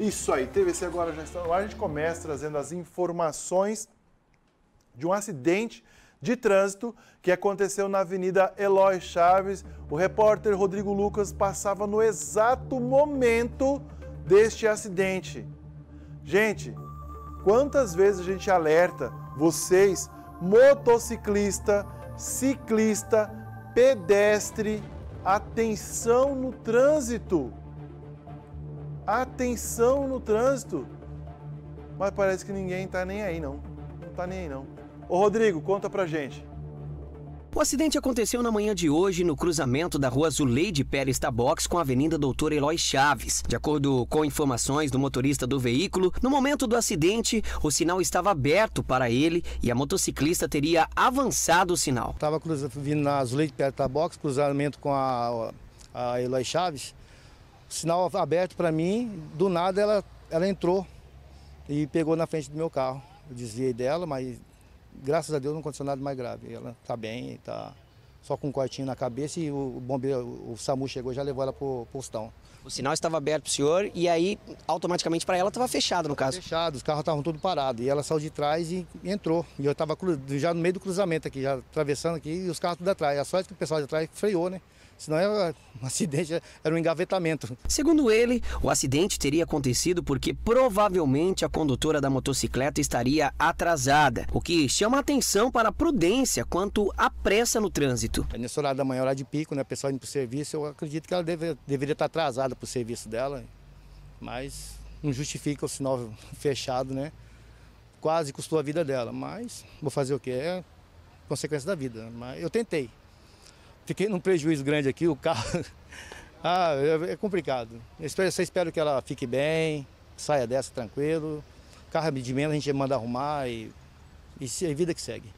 Isso aí, TVC agora já está lá. A gente começa trazendo as informações de um acidente de trânsito que aconteceu na Avenida Eloy Chaves. O repórter Rodrigo Lucas passava no exato momento deste acidente. Gente, quantas vezes a gente alerta vocês, motociclista, ciclista, pedestre, atenção no trânsito? atenção no trânsito. Mas parece que ninguém está nem aí, não. Não está nem aí, não. Ô, Rodrigo, conta pra gente. O acidente aconteceu na manhã de hoje no cruzamento da rua Zuleide Pérez Tabox com a Avenida Doutor Eloy Chaves. De acordo com informações do motorista do veículo, no momento do acidente, o sinal estava aberto para ele e a motociclista teria avançado o sinal. Estava vindo na Zuleide Pérez Tabox, cruzamento com a, a Eloy Chaves, sinal aberto para mim, do nada ela, ela entrou e pegou na frente do meu carro. Eu desviei dela, mas graças a Deus não aconteceu nada mais grave. Ela está bem, está só com um cortinho na cabeça e o bombeiro, o SAMU chegou e já levou ela para o postão. O sinal estava aberto para o senhor e aí automaticamente para ela estava fechado no caso? Fechado, os carros estavam todos parados e ela saiu de trás e entrou. E eu estava já no meio do cruzamento aqui, já atravessando aqui e os carros tudo atrás. A sorte é que o pessoal de trás freou, né? senão era é um acidente, era um engavetamento. Segundo ele, o acidente teria acontecido porque provavelmente a condutora da motocicleta estaria atrasada, o que chama atenção para a prudência quanto à pressa no trânsito. Nesse horário da manhã, horário de pico, né, pessoal indo para o serviço, eu acredito que ela deve, deveria estar tá atrasada para o serviço dela, mas não justifica o sinal fechado, né? Quase custou a vida dela, mas vou fazer o que é consequência da vida. Né? Mas eu tentei fiquei num prejuízo grande aqui, o carro. ah, é, é complicado. Eu, espero, eu espero que ela fique bem, saia dessa tranquilo. O Carro é de menos a gente manda arrumar e, e é vida que segue.